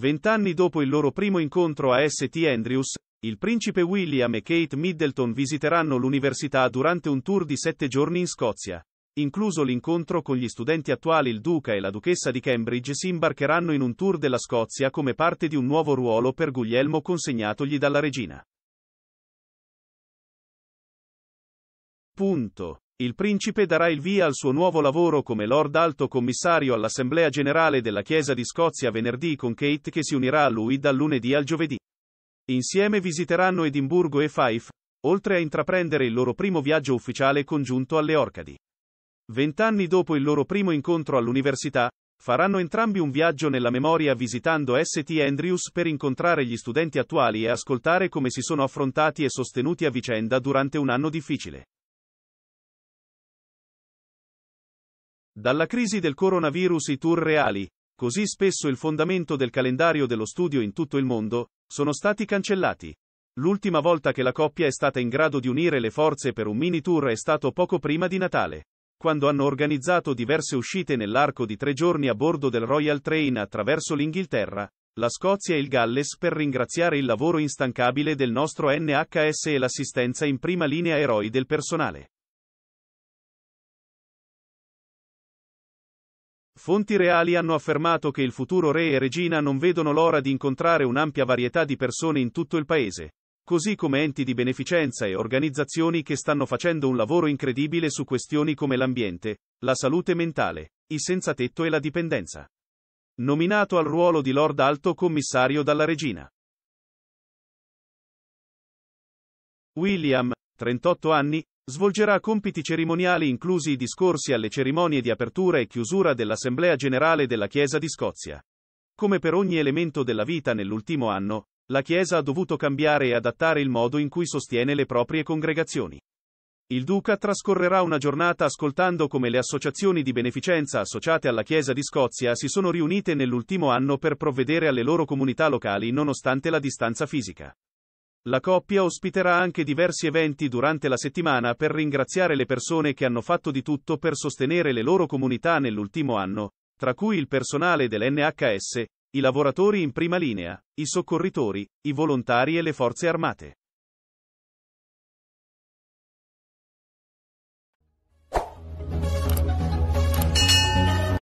Vent'anni dopo il loro primo incontro a St. Andrews, il principe William e Kate Middleton visiteranno l'università durante un tour di sette giorni in Scozia. Incluso l'incontro con gli studenti attuali, il duca e la duchessa di Cambridge si imbarcheranno in un tour della Scozia come parte di un nuovo ruolo per Guglielmo consegnatogli dalla regina. Punto. Il principe darà il via al suo nuovo lavoro come Lord Alto Commissario all'Assemblea Generale della Chiesa di Scozia venerdì con Kate che si unirà a lui dal lunedì al giovedì. Insieme visiteranno Edimburgo e Fife, oltre a intraprendere il loro primo viaggio ufficiale congiunto alle Orcadi. Vent'anni dopo il loro primo incontro all'università, faranno entrambi un viaggio nella memoria visitando St. Andrews per incontrare gli studenti attuali e ascoltare come si sono affrontati e sostenuti a vicenda durante un anno difficile. Dalla crisi del coronavirus i tour reali, così spesso il fondamento del calendario dello studio in tutto il mondo, sono stati cancellati. L'ultima volta che la coppia è stata in grado di unire le forze per un mini tour è stato poco prima di Natale, quando hanno organizzato diverse uscite nell'arco di tre giorni a bordo del Royal Train attraverso l'Inghilterra, la Scozia e il Galles per ringraziare il lavoro instancabile del nostro NHS e l'assistenza in prima linea eroi del personale. Fonti reali hanno affermato che il futuro re e regina non vedono l'ora di incontrare un'ampia varietà di persone in tutto il paese, così come enti di beneficenza e organizzazioni che stanno facendo un lavoro incredibile su questioni come l'ambiente, la salute mentale, i senza tetto e la dipendenza. Nominato al ruolo di Lord Alto Commissario dalla regina. William, 38 anni, Svolgerà compiti cerimoniali inclusi i discorsi alle cerimonie di apertura e chiusura dell'Assemblea generale della Chiesa di Scozia. Come per ogni elemento della vita nell'ultimo anno, la Chiesa ha dovuto cambiare e adattare il modo in cui sostiene le proprie congregazioni. Il Duca trascorrerà una giornata ascoltando come le associazioni di beneficenza associate alla Chiesa di Scozia si sono riunite nell'ultimo anno per provvedere alle loro comunità locali nonostante la distanza fisica. La coppia ospiterà anche diversi eventi durante la settimana per ringraziare le persone che hanno fatto di tutto per sostenere le loro comunità nell'ultimo anno, tra cui il personale dell'NHS, i lavoratori in prima linea, i soccorritori, i volontari e le forze armate.